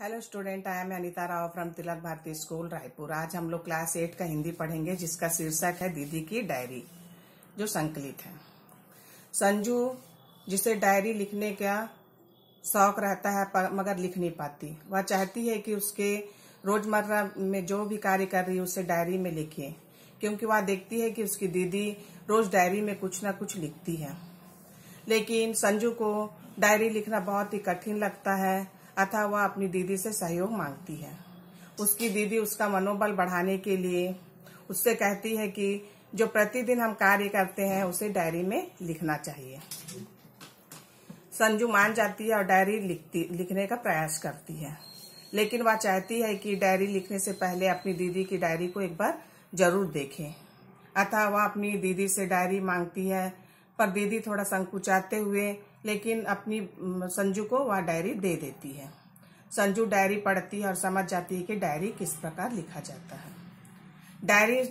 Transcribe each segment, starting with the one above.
hello student I am Anita Rao from Tilak Bharati school Raipur आज हम लोग क्लास एट का हिंदी पढ़ेंगे जिसका शीर्षक है दीदी की डायरी जो संकलित है संजू जिसे डायरी लिखने का शौक रहता है पर, मगर लिख नहीं पाती वह चाहती है कि उसके रोजमर्रा में जो भी कार्य कर रही है उसे डायरी में लिखे क्योंकि वह देखती है कि उसकी दीदी रोज डायरी में कुछ ना कुछ लिखती है लेकिन संजू को डायरी लिखना बहुत ही कठिन लगता है अथा वह अपनी दीदी से सहयोग मांगती है उसकी दीदी उसका मनोबल बढ़ाने के लिए उससे कहती है कि जो प्रतिदिन हम कार्य करते हैं उसे डायरी में लिखना चाहिए संजू मान जाती है और डायरी लिखती लिखने का प्रयास करती है लेकिन वह चाहती है कि डायरी लिखने से पहले अपनी दीदी की डायरी को एक बार जरूर देखें अतः वह अपनी दीदी से डायरी मांगती है पर दीदी थोड़ा संकुचाते हुए लेकिन अपनी संजू को वह डायरी दे देती है संजू डायरी पढ़ती है और समझ जाती है कि डायरी किस प्रकार लिखा जाता है डायरी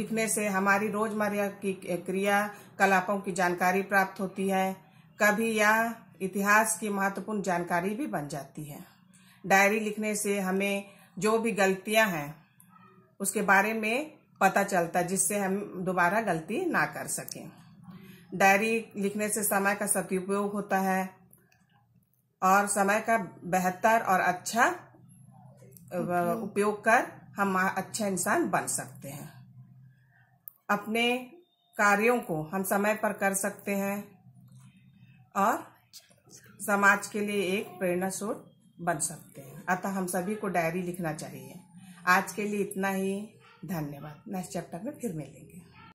लिखने से हमारी रोजमर्रा की क्रिया कलापों की जानकारी प्राप्त होती है कभी यह इतिहास की महत्वपूर्ण जानकारी भी बन जाती है डायरी लिखने से हमें जो भी गलतियां हैं उसके बारे में पता चलता है जिससे हम दोबारा गलती ना कर सकें डायरी लिखने से समय का सदुपयोग होता है और समय का बेहतर और अच्छा उपयोग कर हम अच्छा इंसान बन सकते हैं अपने कार्यों को हम समय पर कर सकते हैं और समाज के लिए एक प्रेरणा स्रोत बन सकते हैं अतः हम सभी को डायरी लिखना चाहिए आज के लिए इतना ही धन्यवाद नेक्स्ट चैप्टर में फिर मिलेंगे